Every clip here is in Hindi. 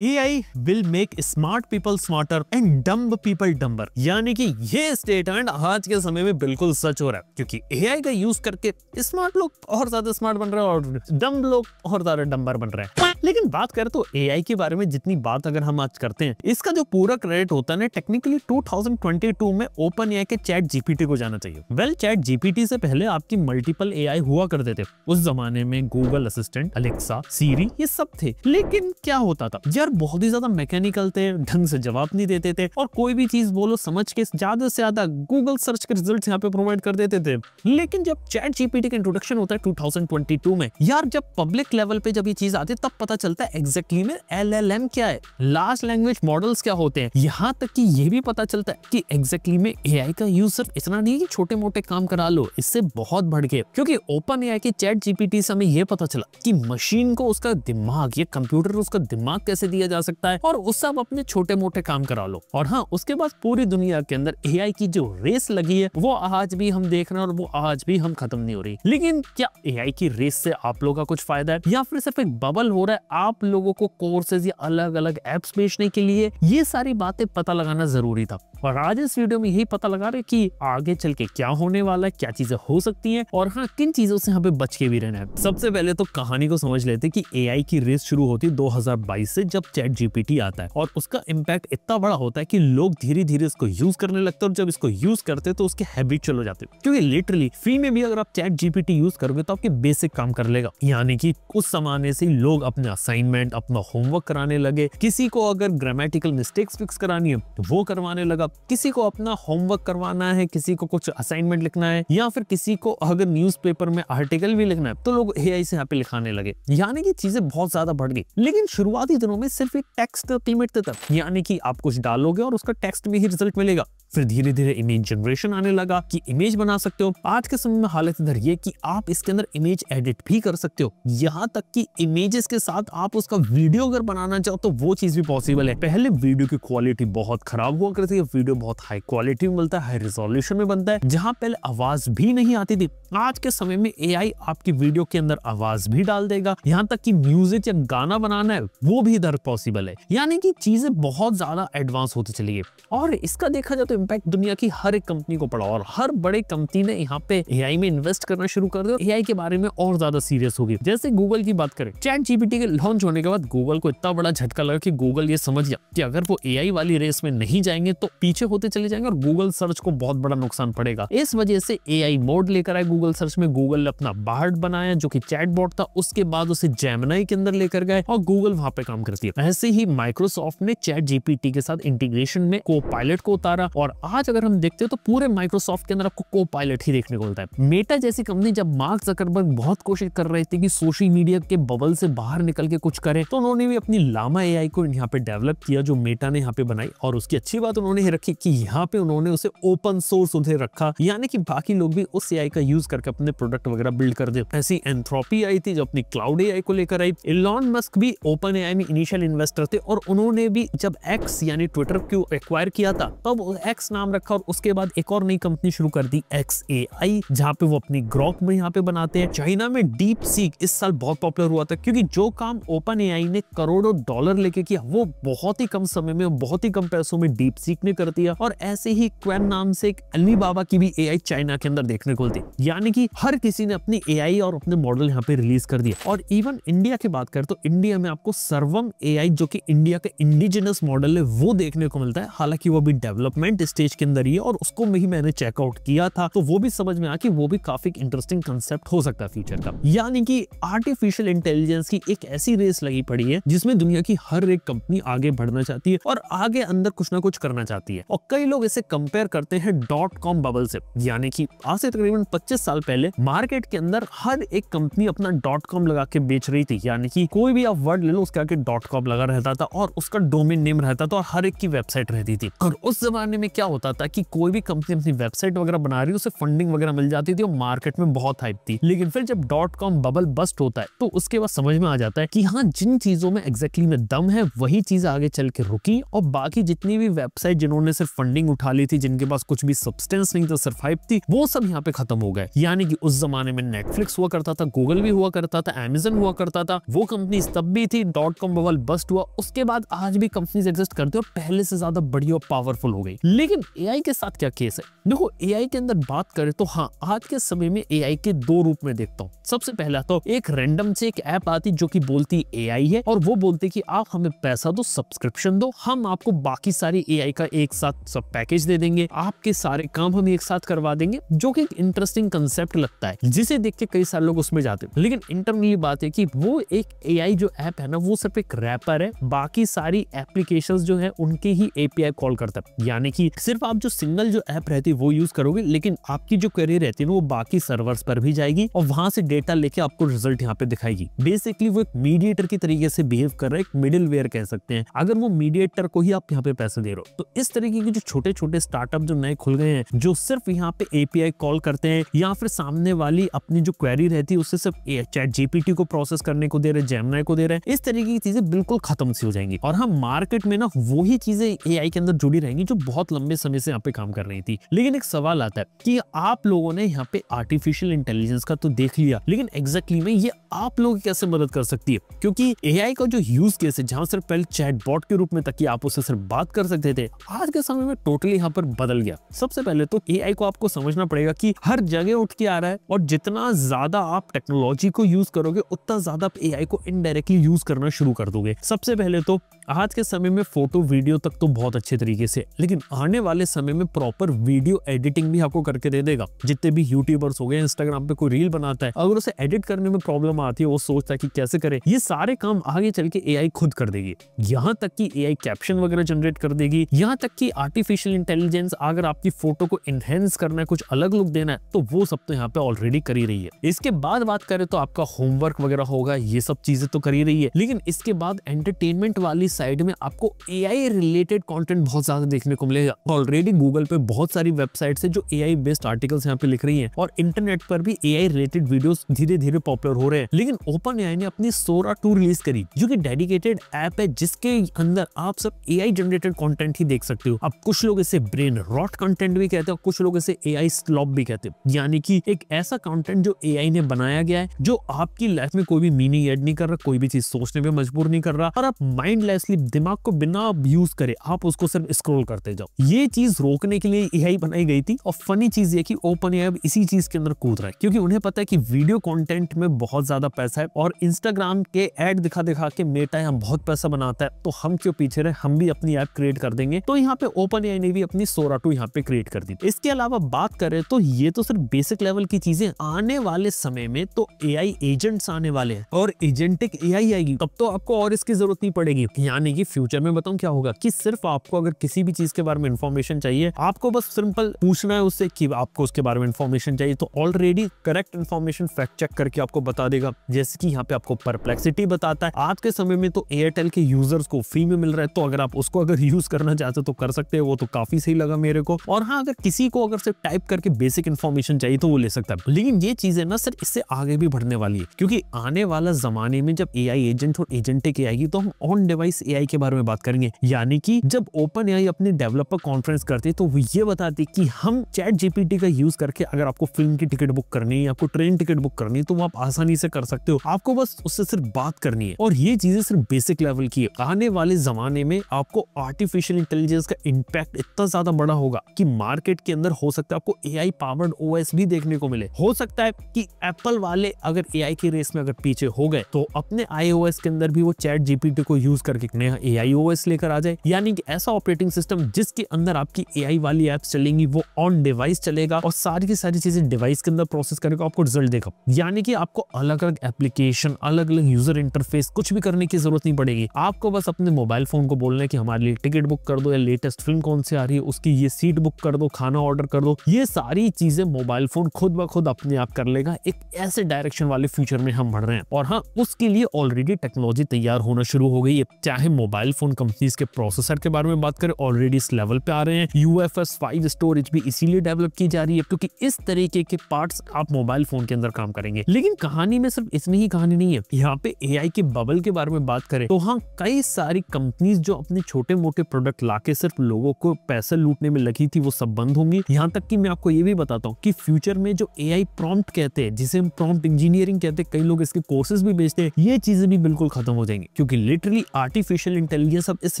AI will make smart people smarter and dumb people dumber. यानी कि ये स्टेटमेंट आज के समय में बिल्कुल सच हो रहा है क्योंकि AI का यूज करके स्मार्ट लोग और ज्यादा स्मार्ट बन रहे हैं और डम्ब लोग और ज्यादा डम्बर बन रहे हैं लेकिन बात करें तो AI के बारे में जितनी बात अगर हम आज करते हैं इसका जो पूरा क्रेडिट होता है ना टेक्निकली 2022 में ओपन AI के चैट जीपीटी को जाना चाहिए वेल चैट जीपीटी से पहले आपकी मल्टीपल AI हुआ करते थे उस जमाने में गूगल असिस्टेंट अलेक्सा सीरी ये सब थे लेकिन क्या होता था यार बहुत ही ज्यादा मैकेनिकल थे ढंग से जवाब नहीं देते थे और कोई भी चीज बोलो समझ के ज्यादा से ज्यादा गूगल सर्च के रिजल्ट यहाँ पे प्रोवाइड कर देते थे लेकिन जब चैट जीपीटी का इंट्रोडक्शन होता है टू में यार जब पब्लिक लेवल पे जब ये चीज आती है तब पता चलता है एग्जैक्टली में एल क्या है लार्ज लैंग्वेज मॉडल्स क्या होते हैं यहाँ तक की ये भी पता चलता है की एग्जैक्टली में ए का यूज सिर्फ इतना नहीं है छोटे मोटे काम करा लो इससे बहुत बढ़ गए क्योंकि ओपन एआई की चैट जीपीटी से हमें यह पता चला कि मशीन को उसका दिमाग ये कंप्यूटर उसका दिमाग कैसे दिया दिया जा सकता है और उस सब अपने छोटे मोटे काम करा लो और हाँ उसके बाद पूरी दुनिया के अंदर ए की जो रेस लगी है वो आज भी हम देख रहे हैं और वो आज भी हम खत्म नहीं हो रही लेकिन क्या ए की रेस से आप लोगों का कुछ फायदा है या फिर सिर्फ एक बबल हो रहा है आप लोगों को कोर्सेज या अलग अलग एप्स बेचने के लिए ये सारी बातें पता लगाना जरूरी था और आज इस वीडियो में यही पता लगा रहे कि आगे चल के क्या होने वाला है क्या चीजें हो सकती हैं और हाँ किन चीजों से हमें बच के भी रहना है सबसे पहले तो कहानी को समझ लेते कि एआई की रेस शुरू होती है 2022 से जब चैट जीपीटी आता है और उसका इम्पैक्ट इतना बड़ा होता है कि लोग धीरे धीरे इसको यूज करने लगते और जब इसको यूज करते तो उसके हैबिट हो जाते क्योंकि लिटरली फ्री में भी अगर आप चैट जीपीटी यूज करोगे तो आपके बेसिक काम कर लेगा यानी कि उस जमाने से लोग अपने असाइनमेंट अपना होमवर्क कराने लगे किसी को अगर ग्रामेटिकल मिस्टेक्स फिक्स करानी है तो वो करवाने लगा किसी को अपना होमवर्क करवाना है किसी को कुछ असाइनमेंट लिखना है या फिर किसी को अगर न्यूज में आर्टिकल भी लिखना है तो लोग ए से यहाँ पे लिखाने लगे यानी कि चीजें बहुत ज्यादा बढ़ गई लेकिन शुरुआती दिनों में सिर्फ एक टेक्स्ट पेमेंट था यानी कि आप कुछ डालोगे और उसका टेक्स्ट में ही रिजल्ट मिलेगा फिर धीरे धीरे इमेज जनरेशन आने लगा कि इमेज बना सकते हो आज के समय में हालत इधर ये कि आप इसके अंदर इमेज एडिट भी कर सकते हो यहाँ तक कि इमेजेस के साथ आप उसका वीडियो अगर बनाना चाहो तो वो चीज भी पॉसिबल है पहले वीडियो की क्वालिटी बहुत खराब हुआ करती है वीडियो बहुत हाई क्वालिटी में मिलता है हाई रिजोल्यूशन में बनता है जहाँ पहले आवाज भी नहीं आती थी आज के समय में ए आपकी वीडियो के अंदर आवाज भी डाल देगा यहाँ तक की म्यूजिक या गाना बनाना है वो भी इधर पॉसिबल है यानी की चीजें बहुत ज्यादा एडवांस होती चली और इसका देखा जाए तो इम्पैक्ट दुनिया की हर एक कंपनी को पड़ा और हर बड़े कंपनी ने यहाँ पे ए में इन्वेस्ट करना शुरू कर दिया ए के बारे में और ज्यादा सीरियस होगी जैसे गूगल की बात करें चैट जीबीटी के लॉन्च होने के बाद गूगल को इतना बड़ा झटका लगा की गूगल ये समझ गया की अगर वो ए वाली रेस में नहीं जाएंगे तो पीछे होते चले जाएंगे और गूगल सर्च को बहुत बड़ा नुकसान पड़ेगा इस वजह से ए मोड लेकर आए गूगल सर्च में गूगल ने अपना बार्ड बनाया जो की चैट बोर्ड था उसके बाद उसे जैमनाई के अंदर लेकर गए और गूगल वहां पे काम करती है ऐसे ही माइक्रोसॉफ्ट ने चैट जीपीटी के साथ इंटीग्रेशन में को पायलट को उतारा और और आज अगर हम देखते हैं तो पूरे माइक्रोसॉफ्ट के अंदर आपको को पायलट ही देखने को मिलता है मेटा जैसी कंपनी जब मार्क जकरबर्ग बहुत कोशिश कर रहे थे कि सोशल मीडिया के बबल से बाहर निकल के कुछ करें तो उन्होंने भी अपनी लामा ए को यहाँ पे डेवलप किया जो मेटा ने यहाँ पे बनाई और उसकी अच्छी बात उन्होंने रखी की यहाँ पे उन्होंने उसे ओपन सोर्स उन्हें रखा यानी कि बाकी लोग भी उस ए का यूज करके अपने प्रोडक्ट वगैरह बिल्ड कर दे ऐसी एंथ्रोपी आई थी जो अपनी क्लाउड ए को लेकर आई इलॉन मस्क भी ओपन ए में इनिशियल इन्वेस्टर थे और उन्होंने भी जब एक्स यानी ट्विटर को एक्वायर किया था तब एक्स नाम रखा और उसके बाद एक और नई कंपनी शुरू कर दी एक्स ए आई जहाँ पे वो अपनी ग्रॉक में यहाँ पे बनाते हैं चाइना में डीप सीक इस साल बहुत पॉपुलर हुआ था क्योंकि जो काम ओपन ए ने करोड़ों डॉलर लेके किया वो बहुत ही कम समय में बहुत ही कम पैसों में डीप सीक ने कर दिया और ऐसे ही क्वेन नाम से एक अली बाबा की भी ए चाइना के अंदर देखने को मिलती यानी कि हर किसी ने अपनी ए और अपने मॉडल यहाँ पे रिलीज कर दिया और इवन इंडिया की बात करें तो इंडिया में आपको सर्वम ए जो की इंडिया का इंडिजिनस मॉडल है वो देखने को मिलता है हालांकि वो अभी डेवलपमेंट स्टेज के अंदर ही और उसको भी मैंने चेकआउट किया था तो वो भी समझ में आ कि वो भी काफी इंटरेस्टिंग कंसेप्ट हो सकता है फ्यूचर का यानी कि आर्टिफिशियल इंटेलिजेंस की एक ऐसी रेस लगी पड़ी है जिसमें दुनिया की हर एक कंपनी आगे बढ़ना चाहती है और आगे अंदर कुछ ना कुछ करना चाहती है और कई लोग इसे कंपेयर करते हैं डॉट कॉम बबल से यानी कि आज से तकरीबन 25 साल पहले मार्केट के अंदर हर एक कंपनी अपना डॉट कॉम लगा के बेच रही थी यानी कि कोई भी आप वर्ड ले लो उसके आगे डॉट कॉम लगा रहता था और उसका डोमेन नेम रहता था और हर एक की वेबसाइट रहती थी और उस जमाने में क्या होता था कि कोई भी कंपनी अपनी वेबसाइट वगैरह बना रही उसे फंडिंग वगैरह मिल जाती थी और मार्केट में बहुत हाइप थी लेकिन फिर जब डॉट कॉम बबल बस्ट होता है तो उसके बाद समझ में आ जाता है कि हाँ जिन चीजों में एग्जैक्टली में दम है वही चीज आगे चल के रुकी और बाकी जितनी भी वेबसाइट जिन्होंने सिर्फ फंडिंग उठा ली थी जिनके पास कुछ भी सब्सटेंस नहीं था सिर्फ हाइप थी वो सब यहाँ पे खत्म हो गए यानी कि उस जमाने में नेटफ्लिक्स हुआ करता था गूगल भी हुआ करता था एमेजन हुआ करता था वो कंपनी तब भी थी डॉट कॉम बबल बस्ट हुआ उसके बाद आज भी कंपनीज एग्जिस्ट करते है और पहले से ज्यादा बड़ी और पावरफुल हो गई लेकिन ए के साथ क्या केस है देखो ए के अंदर बात करें तो हाँ आज के समय में ए के दो रूप में देखता हूँ सबसे पहला तो एक रेंडम से एक ऐप आती जो कि बोलती ए है और वो बोलते कि आप हमें पैसा दो सब्सक्रिप्शन दो हम आपको बाकी सारी ए का एक साथ सब पैकेज दे देंगे आपके सारे काम हम एक साथ करवा देंगे जो की इंटरेस्टिंग कंसेप्ट लगता है जिसे देख के कई सारे लोग उसमें जाते लेकिन इंटर में ये बात है की वो एक ए जो ऐप है ना वो सिर्फ एक रैपर है बाकी सारी एप्लीकेशन जो है उनके ही एपीआई कॉल करता है यानी कि सिर्फ आप जो सिंगल जो ऐप रहती है वो यूज करोगे लेकिन आपकी जो क्वेरी रहती है वो बाकी सर्वर्स पर भी जाएगी और वहां से डेटा लेके आपको रिजल्ट यहाँ पे दिखाएगी बेसिकली वो एक मीडिएटर की तरीके से बिहेव कर रहा है एक मिडिल वेयर कह सकते हैं अगर वो मीडिएटर को ही आप यहाँ पे पैसे दे रहे हो तो इस तरीके के जो छोटे छोटे स्टार्टअप जो नए खुल गए हैं जो सिर्फ यहाँ पे एपीआई कॉल करते हैं या फिर सामने वाली अपनी जो क्वेरी रहती है उससे सिर्फ चैट जीपीटी को प्रोसेस करने को दे रहे हैं को दे रहे हैं इस तरीके की चीजें बिल्कुल खत्म सी हो जाएंगी और हम हाँ, मार्केट में ना वही चीजें ए के अंदर जुड़ी रहेंगी जो बहुत लंबे समय से यहाँ पे काम कर रही थी लेकिन एक सवाल आता है कि आप लोगों ने यहाँ पे आर्टिफिशियल इंटेलिजेंस का तो देख लिया लेकिन एग्जैक्टली में ये आप लोग कैसे मदद कर सकती है क्योंकि ए का जो यूज केस है जहां सिर्फ पहले चैट बॉट के रूप में तक आप उससे सिर्फ बात कर सकते थे आज के समय में टोटली यहाँ पर बदल गया सबसे पहले तो ए को आपको समझना पड़ेगा की हर जगह उठ के आ रहा है और जितना ज्यादा आप टेक्नोलॉजी को यूज करोगे उतना ज्यादा आप ए को इनडायरेक्टली यूज करना शुरू कर दोगे सबसे पहले तो आज के समय में फोटो वीडियो तक तो बहुत अच्छे तरीके से लेकिन आने वाले समय में प्रॉपर वीडियो एडिटिंग भी आपको करके दे देगा जितने भी यूट्यूबर्स हो गए इंस्टाग्राम पे कोई रील बनाता है अगर उसे एडिट करने में प्रॉब्लम प्रॉब्लम आती है वो सोचता है कि कैसे करें ये सारे काम आगे चल के ए खुद कर देगी यहाँ तक कि ए कैप्शन वगैरह जनरेट कर देगी यहाँ तक कि आर्टिफिशियल इंटेलिजेंस अगर आपकी फोटो को इनहेंस करना है कुछ अलग लुक देना है तो वो सब तो यहाँ पे ऑलरेडी कर ही रही है इसके बाद बात करें तो आपका होमवर्क वगैरह होगा ये सब चीजें तो कर ही रही है लेकिन इसके बाद एंटरटेनमेंट वाली साइड में आपको ए रिलेटेड कॉन्टेंट बहुत ज्यादा देखने को मिलेगा ऑलरेडी गूगल पे बहुत सारी वेबसाइट है जो ए बेस्ड आर्टिकल्स यहाँ पे लिख रही है और इंटरनेट पर भी ए रिलेटेड वीडियो धीरे धीरे पॉपुलर हो रहे हैं लेकिन ओपन ने अपनी सोरा टू रिलीज करी जो की डेडिकेटेड ऐप है जिसके अंदर आप सब ए जनरेटेड कॉन्टेंट ही देख सकते हो अब कुछ लोग इसे ब्रेन रॉट कंटेंट भी कहते हैं कुछ लोग इसे ए आई स्लॉप भी कहते हैं यानी कि एक ऐसा कंटेंट जो ए ने बनाया गया है जो आपकी लाइफ में कोई भी मीनिंग एड नहीं कर रहा कोई भी चीज सोचने में मजबूर नहीं कर रहा और आप माइंडलेसली दिमाग को बिना यूज करे आप उसको सिर्फ स्क्रोल करते जाओ ये चीज रोकने के लिए ए बनाई गई थी और फनी चीज ये की ओपन ए इसी चीज के अंदर कूद रहा है क्योंकि उन्हें पता है की वीडियो कॉन्टेंट में बहुत ज्यादा ज़्यादा पैसा है और इंस्टाग्राम के एड दिखा दिखा के मेटा यहाँ बहुत पैसा बनाता है तो हम क्यों पीछे रहे हम भी अपनी ऐप क्रिएट कर देंगे तो यहाँ पे ओपन ए ने भी अपनी सोरा टू यहाँ पे क्रिएट कर दी इसके अलावा बात करें तो ये तो सिर्फ बेसिक लेवल की चीजें आने वाले समय में तो ए एजेंट्स आने वाले हैं और एजेंटिक ए आएगी तब तो आपको और इसकी जरूरत नहीं पड़ेगी यानी कि फ्यूचर में बताऊँ क्या होगा की सिर्फ आपको अगर किसी भी चीज के बारे में इन्फॉर्मेशन चाहिए आपको बस सिंपल पूछना है उससे की आपको उसके बारे में इन्फॉर्मेशन चाहिए तो already correct information fact check करके आपको बता देगा जाएगा जैसे कि यहाँ पे आपको परप्लेक्सिटी बताता है आज के समय में तो एयरटेल के यूजर्स को फ्री में मिल रहा है तो अगर आप उसको अगर यूज करना चाहते हो तो कर सकते हैं वो तो काफी सही लगा मेरे को और हाँ अगर किसी को अगर सिर्फ टाइप करके बेसिक इन्फॉर्मेशन चाहिए तो वो ले सकता है लेकिन ये चीजें ना सर इससे आगे भी बढ़ने वाली है क्योंकि आने वाला जमाने में जब ए एजेंट और एजेंटिक ए आएगी तो हम ऑन डिवाइस ए के बारे में बात करेंगे यानी कि जब ओपन ए अपने डेवलपर कॉन्फ्रेंस करते तो वो ये बताते कि हम चैट जीपीटी का यूज करके अगर आपको फिल्म की टिकट बुक करनी है आपको ट्रेन टिकट बुक करनी है तो वो आप आसानी से कर सकते हो आपको बस उससे सिर्फ बात करनी है और ये चीजें सिर्फ बेसिक लेवल की है आने वाले जमाने में आपको आर्टिफिशियल इंटेलिजेंस का इम्पैक्ट इतना ज्यादा बड़ा होगा कि मार्केट के अंदर हो सकता है आपको ए आई पावर्ड ओ भी देखने को मिले हो सकता है कि एप्पल वाले अगर ए आई की रेस में अगर पीछे हो गए तो अपने आई ओ एस के अंदर भी वो चैट जीपीटी को यूज करके नया ए आई ओ एस लेकर आ जाए यानी कि ऐसा ऑपरेटिंग सिस्टम जिसके अंदर आपकी ए आई वाली एप्स चलेंगी वो ऑन डिवाइस चलेगा और सारी की सारी चीजें डिवाइस के अंदर प्रोसेस करेगा आपको रिजल्ट देगा यानी कि आपको अलग अलग एप्लीकेशन अलग अलग यूजर इंटरफेस कुछ भी करने की जरूरत नहीं पड़ेगी आपको बस अपने मोबाइल फोन को बोलना है कि हमारे लिए टिकट बुक कर दो या लेटेस्ट फिल्म कौन सी आ रही है उसकी ये सीट बुक कर दो खाना ऑर्डर कर दो ये सारी चीजें मोबाइल फोन खुद ब खुद अपने आप कर लेगा एक ऐसे डायरेक्शन वाले फ्यूचर में हम बढ़ रहे हैं और हाँ उसके लिए ऑलरेडी टेक्नोलॉजी तैयार होना शुरू हो गई है चाहे मोबाइल फोन कंपनीज के प्रोसेसर के बारे में बात करें ऑलरेडी इस लेवल पे आ रहे हैं यू एफ फाइव स्टोरेज भी इसीलिए डेवलप की जा रही है क्योंकि इस तरीके के पार्ट आप मोबाइल फोन के अंदर काम करेंगे लेकिन कहानी में सिर्फ इसमें ही कहानी नहीं है यहाँ पे ए के बबल के बारे में बात करें तो हाँ कई सारी कंपनीज जो अपने छोटे मोटे प्रोडक्ट लाके सिर्फ लोगों को पैसे लूटने में लगी थी वो सब बंद होंगी यहाँ तक कि मैं आपको ये भी बताता हूँ कि फ्यूचर में जो ए आई प्रॉम्प्ट कहते हैं जिसे हम प्रॉम्प्ट इंजीनियरिंग कहते हैं कई लोग इसके कोर्सेज भी बेचते हैं ये चीजें भी बिल्कुल खत्म हो जाएंगी क्योंकि लिटरली आर्टिफिशियल इंटेलिजेंस अब इस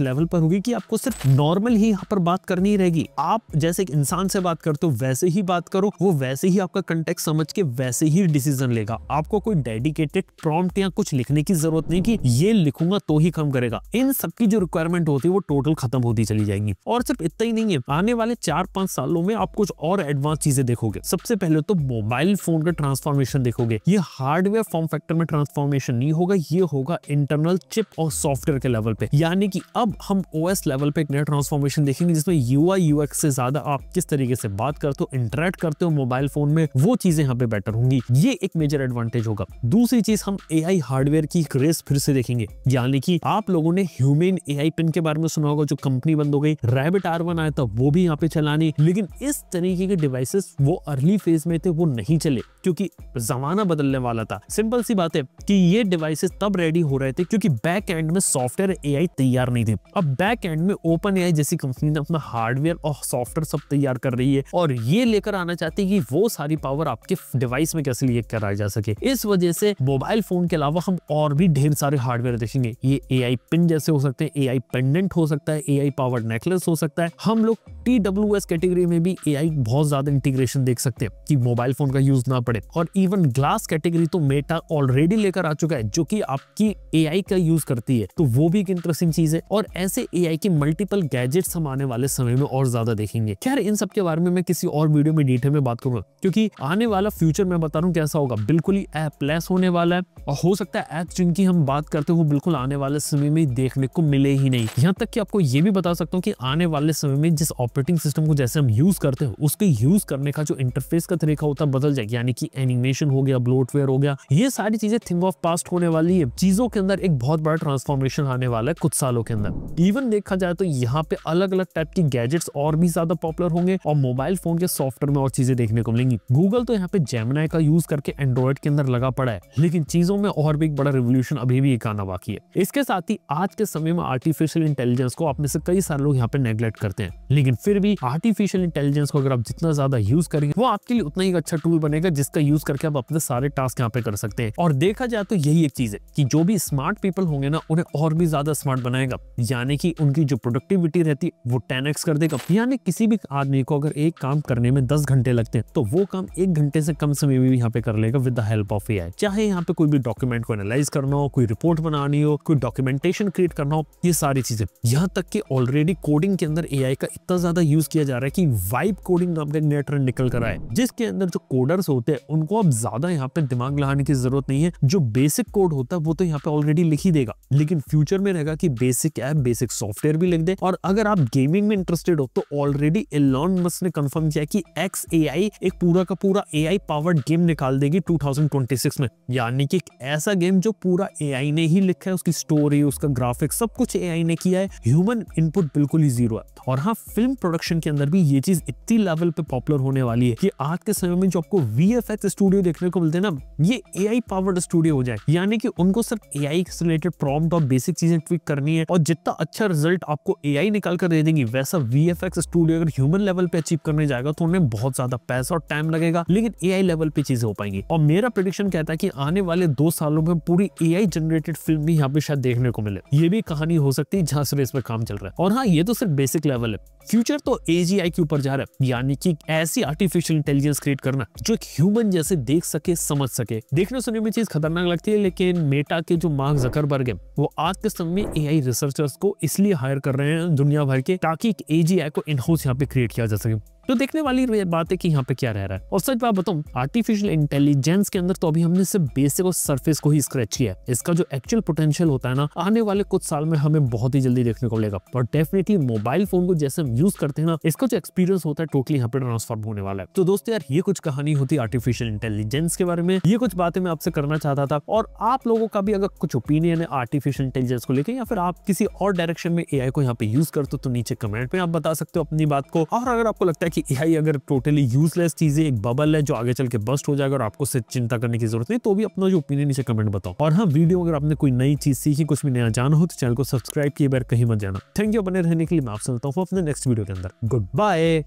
लेवल पर होगी कि आपको सिर्फ नॉर्मल ही यहाँ पर बात करनी रहेगी आप जैसे एक इंसान से बात करते हो वैसे ही बात करो वो वैसे ही आपका कंटेक्ट समझ के वैसे ही डिसीजन लेगा आपको कोई डेडिकेटेड प्रॉम्प्ट या कुछ लिखने की जरूरत नहीं कि ये लिखूंगा तो ही कम करेगा इन सबकी जो रिक्वायरमेंट होती है वो टोटल खत्म होती चली जाएंगी और सिर्फ इतना ही नहीं है आने वाले चार पांच सालों में आप कुछ और एडवांस चीजें देखोगे सबसे पहले तो मोबाइल फोन का ट्रांसफॉर्मेशन देखोगे ये हार्डवेयर फॉर्म फैक्टर में ट्रांसफॉर्मेशन नहीं होगा ये होगा इंटरनल चिप और सॉफ्टवेयर के लेवल पे यानी कि अब हम ओ लेवल पे एक नया ट्रांसफॉर्मेशन देखेंगे जिसमें यूआई यूएक्स से ज्यादा आप किस तरीके से बात करते हो इंटरेक्ट करते हो मोबाइल फोन में वो चीजें यहाँ पे बेटर होंगी ये एक मेजर एडवांटेज होगा दूसरी चीज हम ए हार्डवेयर की रेस फिर से देखेंगे यानी कि आप लोगों ने ह्यूमेन ए पिन के बारे में सुना होगा जो कंपनी बंद हो गई रेबिट आर आया था वो भी यहाँ पे चलाने लेकिन इस तरीके के डिवाइसेस वो अर्ली फेज में थे वो नहीं चले क्योंकि जमाना बदलने वाला था सिंपल सी बात है कि ये डिवाइसेस तब रेडी हो रहे थे क्योंकि बैक एंड में सॉफ्टवेयर एआई तैयार नहीं थे अब बैक एंड में ओपन एआई जैसी कंपनी ने अपना हार्डवेयर और सॉफ्टवेयर सब तैयार कर रही है और ये लेकर आना चाहती है कि वो सारी पावर आपके डिवाइस में कैसे लिए कराई जा सके इस वजह वजह से मोबाइल फोन के अलावा हम और भी ढेर सारे हार्डवेयर देखेंगे ये ए पिन जैसे हो सकते हैं ए आई पेंडेंट हो सकता है ए आई पावर्ड नेकलेस हो सकता है हम लोग टी डब्ल्यू एस कैटेगरी में भी ए बहुत ज्यादा इंटीग्रेशन देख सकते हैं कि मोबाइल फोन का यूज ना पड़े और इवन ग्लास कैटेगरी तो मेटा ऑलरेडी लेकर आ चुका है जो कि आपकी ए का यूज करती है तो वो भी एक इंटरेस्टिंग चीज है और ऐसे ए के मल्टीपल गैजेट्स हम आने वाले समय में और ज्यादा देखेंगे खैर इन सब के बारे में मैं किसी और वीडियो में डिटेल में बात करूंगा क्योंकि आने वाला फ्यूचर मैं बता रहा हूँ कैसा होगा बिल्कुल ही एप लेस होने वाला है और हो सकता है एप्स जिनकी हम बात करते वो बिल्कुल आने वाले समय में देखने को मिले ही नहीं यहाँ तक कि आपको ये भी बता सकता हूँ कि आने वाले समय में जिस ऑपरेटिंग सिस्टम को जैसे हम यूज करते हैं उसके यूज करने का जो इंटरफेस का तरीका होता है बदल जाएगा यानी कि एनिमेशन हो गया ब्लोटवेयर हो गया ये सारी चीजें थिंग ऑफ पास्ट होने वाली है चीजों के अंदर एक बहुत बड़ा ट्रांसफॉर्मेशन आने वाला है कुछ सालों के अंदर इवन देखा जाए तो यहाँ पे अलग अलग टाइप के गैजेट्स और भी ज्यादा पॉपुलर होंगे और मोबाइल फोन के सॉफ्टवेयर में और चीजें देखने को मिलेंगी गूगल तो यहाँ पे जेमनाई का यूज करके एंड्रॉइड के अंदर लगा पड़ा है लेकिन चीजों में और भी एक बड़ा रेवोल्यूशन अभी भी एक आना बाकी है इसके साथ ही आज के समय में आर्टिफिशियल इंटेलिजेंस को आप में से कई सारे लोग यहाँ पे नेग्लेक्ट करते हैं लेकिन फिर भी आर्टिफिशियल इंटेलिजेंस को अगर आप जितना ज्यादा यूज करेंगे वो आपके लिए उतना ही अच्छा टूल बनेगा जिसका यूज करके आप अपने सारे टास्क यहाँ पे कर सकते हैं और देखा जाए तो यही एक चीज है की जो भी स्मार्ट पीपल होंगे ना उन्हें और भी ज्यादा स्मार्ट बनाएगा यानी कि उनकी जो प्रोडक्टिविटी रहती है वो टेन कर देगा यानी किसी भी आदमी को अगर एक काम करने में दस घंटे लगते हैं तो वो काम एक घंटे से कम समय में भी यहाँ पे कर लेगा with the help of a है चाहे यहाँ पे कोई भी डॉक्यूमेंट को एनालाइज करना हो कोई रिपोर्ट बनानी हो कोई डॉक्यूमेंटेशन क्रिएट करना हो ये सारी चीजें यहाँ तक कि ऑलरेडी कोडिंग के अंदर एआई का इतना ज्यादा यूज किया जा रहा है कि वाइब कोडिंग नाम का नया ट्रेंड निकल कर आए जिसके अंदर जो कोडर्स होते हैं उनको अब ज्यादा यहाँ पे दिमाग लगाने की जरूरत नहीं है जो बेसिक कोड होता है वो तो यहाँ पे ऑलरेडी लिख ही देगा लेकिन फ्यूचर में रहेगा की बेसिक ऐप बेसिक सॉफ्टवेयर भी लिख दे और अगर आप गेमिंग में इंटरेस्टेड हो तो ऑलरेडी एलॉन मस्क ने कन्फर्म किया कि एक्स एक पूरा का पूरा ए पावर्ड गेम निकाल देगी 2026 में यानी कि एक ऐसा गेम जो पूरा ए ने ही लिखा है उसकी स्टोरी उसका ग्राफिक्स सब कुछ ए ने किया है ह्यूमन इनपुट बिल्कुल ही जीरो है और हाँ फिल्म प्रोडक्शन के अंदर भी ये चीज इतनी लेवल पे पॉपुलर होने वाली है कि आज के समय में जो आपको वी स्टूडियो देखने को मिलते हैं ना ये ए पावर्ड स्टूडियो हो जाए यानी कि उनको सिर्फ ए आई से रिलेटेड प्रॉम्प्ट और बेसिक चीजें ट्विक करनी है और जितना अच्छा रिजल्ट आपको ए निकाल कर दे देंगी वैसा वी स्टूडियो अगर ह्यूमन लेवल पे अचीव करने जाएगा तो उन्हें बहुत ज्यादा पैसा और टाइम लगेगा लेकिन ए लेवल पे चीजें हो पाएंगी और मेरा प्रोडिक्शन कहता कहता है कि आने वाले दो सालों में पूरी ए आई जनरेटेड फिल्म भी यहाँ पे शायद देखने को मिले ये भी कहानी हो सकती है जहाँ से इस पर काम चल रहा है और हाँ ये तो सिर्फ बेसिक लेवल है फ्यूचर तो एजीआई के ऊपर जा रहा है यानी कि ऐसी आर्टिफिशियल इंटेलिजेंस क्रिएट करना जो एक ह्यूमन जैसे देख सके समझ सके देखने सुनने में चीज खतरनाक लगती है लेकिन मेटा के जो मार्क जकरबर्ग है वो आज के समय में ए रिसर्चर्स को इसलिए हायर कर रहे हैं दुनिया भर के ताकि एजीआई को इनहाउस यहाँ पे क्रिएट किया जा सके तो देखने वाली बात है कि यहाँ पे क्या रह रहा है और सच बात बताऊँ आर्टिफिशियल इंटेलिजेंस के अंदर तो अभी हमने सिर्फ बेसिक और सर्फेस को ही स्क्रेच किया है इसका जो एक्चुअल पोटेंशियल होता है ना आने वाले कुछ साल में हमें बहुत ही जल्दी देखने को मिलेगा और डेफिनेटली मोबाइल फोन को जैसे हम यूज करते हैं ना इसका जो एक्सपीरियंस होता है टोटली यहाँ पे ट्रांसफॉर्म होने वाला है तो दोस्तों यार ये कुछ कहानी होती है आर्टिफिशियल इंटेलिजेंस के बारे में ये कुछ बातें मैं आपसे करना चाहता था और आप लोगों का भी अगर कुछ ओपिनियन है आर्टिफिशियल इंटेलिजेंस को लेकर या फिर आप किसी और डायरेक्शन में ए को यहाँ पे यूज करते हो तो नीचे कमेंट में आप बता सकते हो अपनी बात को और अगर आपको लगता है कि एआई अगर टोटली यूजलेस चीज़ है एक बबल है जो आगे चल के बस्ट हो जाएगा और आपको उससे चिंता करने की जरूरत नहीं तो भी अपना जो ओपिनियन नीचे कमेंट बताओ और हाँ वीडियो अगर आपने कोई नई चीज़ सीखी कुछ भी नया जाना हो तो चैनल को सब्सक्राइब किए बार कहीं मत जाना थैंक यू बने रहने के लिए मैं आप सुनता हूँ अपने नेक्स्ट वीडियो के अंदर गुड बाय